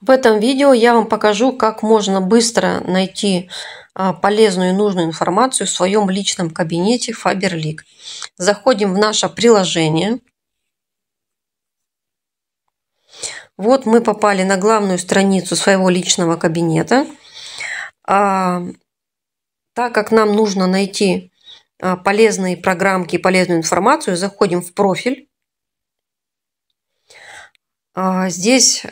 В этом видео я вам покажу, как можно быстро найти а, полезную и нужную информацию в своем личном кабинете Faberlic. Заходим в наше приложение. Вот мы попали на главную страницу своего личного кабинета. А, так как нам нужно найти а, полезные программки и полезную информацию, заходим в профиль. здесь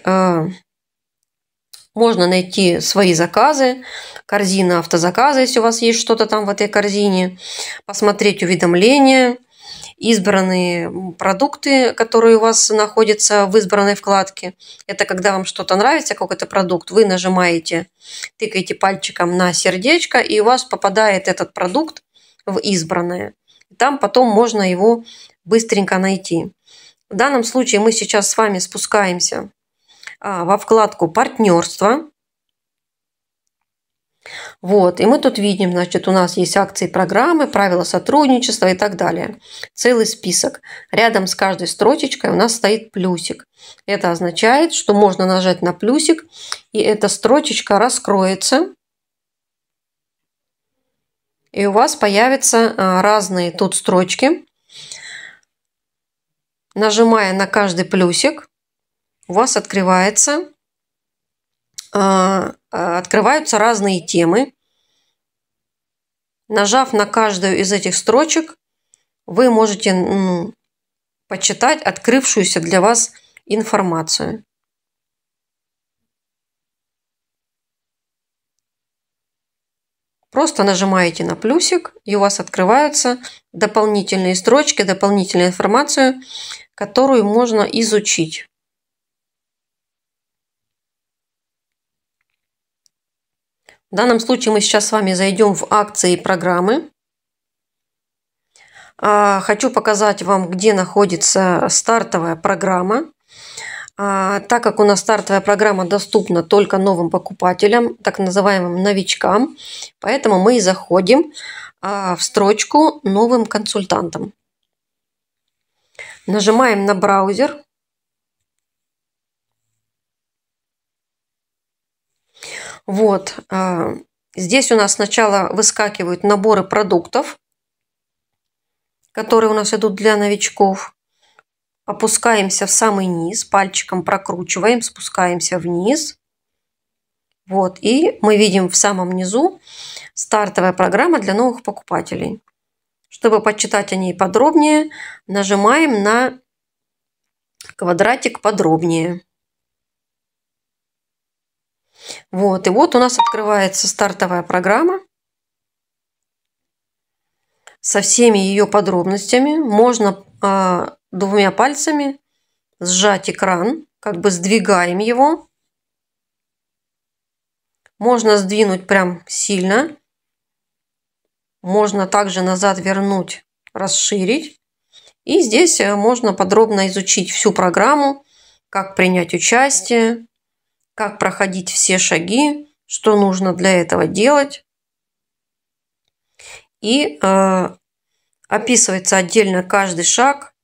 можно найти свои заказы, корзина автозаказа, если у вас есть что-то там в этой корзине, посмотреть уведомления, избранные продукты, которые у вас находятся в избранной вкладке. Это когда вам что-то нравится, какой-то продукт, вы нажимаете, тыкаете пальчиком на сердечко, и у вас попадает этот продукт в избранное. Там потом можно его быстренько найти. В данном случае мы сейчас с вами спускаемся а, во вкладку «Партнерство». Вот, и мы тут видим, значит, у нас есть акции программы, правила сотрудничества и так далее. Целый список. Рядом с каждой строчечкой у нас стоит плюсик. Это означает, что можно нажать на плюсик, и эта строчечка раскроется. И у вас появятся а, разные тут строчки. Нажимая на каждый плюсик, у вас открывается, а, а, открываются разные темы. Нажав на каждую из этих строчек, вы можете ну, почитать открывшуюся для вас информацию. Просто нажимаете на плюсик, и у вас открываются дополнительные строчки, дополнительную информацию, которую можно изучить. В данном случае мы сейчас с вами зайдем в акции и программы. А, хочу показать вам, где находится стартовая программа. А, так как у нас стартовая программа доступна только новым покупателям, так называемым новичкам, поэтому мы и заходим а, в строчку «Новым консультантам». Нажимаем на браузер Вот. Э, здесь у нас сначала выскакивают наборы продуктов, которые у нас идут для новичков. Опускаемся в самый низ, пальчиком прокручиваем, спускаемся вниз. Вот, и мы видим в самом низу стартовая программа для новых покупателей. Чтобы почитать о ней подробнее, нажимаем на квадратик подробнее. Вот, и вот у нас открывается стартовая программа со всеми ее подробностями. Можно э, двумя пальцами сжать экран, как бы сдвигаем его. Можно сдвинуть прям сильно. Можно также назад вернуть, расширить. И здесь э, можно подробно изучить всю программу, как принять участие, как проходить все шаги, что нужно для этого делать. И э, описывается отдельно каждый шаг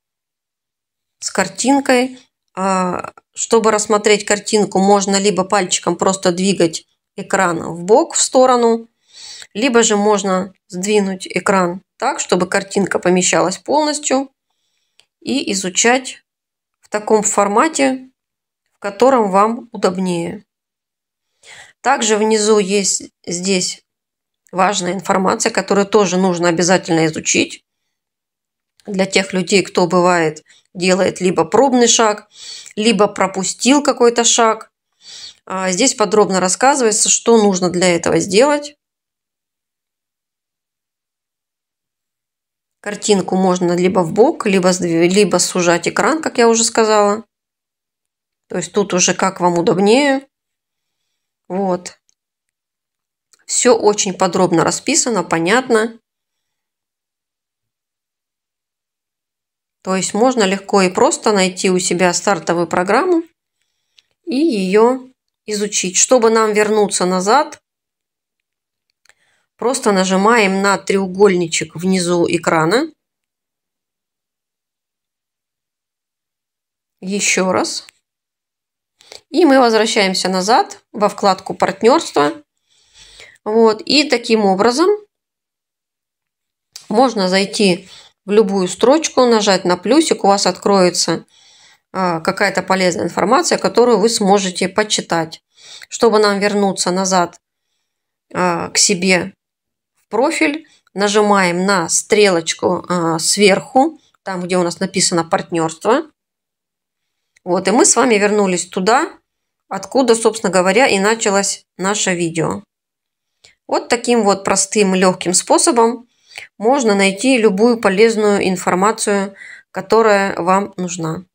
с картинкой. Э, чтобы рассмотреть картинку, можно либо пальчиком просто двигать экран в бок, в сторону, либо же можно сдвинуть экран так, чтобы картинка помещалась полностью и изучать в таком формате, котором вам удобнее. Также внизу есть здесь важная информация, которую тоже нужно обязательно изучить для тех людей, кто бывает делает либо пробный шаг, либо пропустил какой-то шаг. А, здесь подробно рассказывается, что нужно для этого сделать. Картинку можно либо в бок, либо, либо сужать экран, как я уже сказала. То есть тут уже как вам удобнее. Вот. Все очень подробно расписано, понятно. То есть можно легко и просто найти у себя стартовую программу и ее изучить. Чтобы нам вернуться назад, просто нажимаем на треугольничек внизу экрана. Еще раз. И мы возвращаемся назад во вкладку партнерства. Вот. И таким образом можно зайти в любую строчку, нажать на плюсик, у вас откроется а, какая-то полезная информация, которую вы сможете почитать. Чтобы нам вернуться назад а, к себе в профиль, нажимаем на стрелочку а, сверху, там, где у нас написано партнерство. Вот, и мы с вами вернулись туда, откуда, собственно говоря, и началось наше видео. Вот таким вот простым легким способом можно найти любую полезную информацию, которая вам нужна.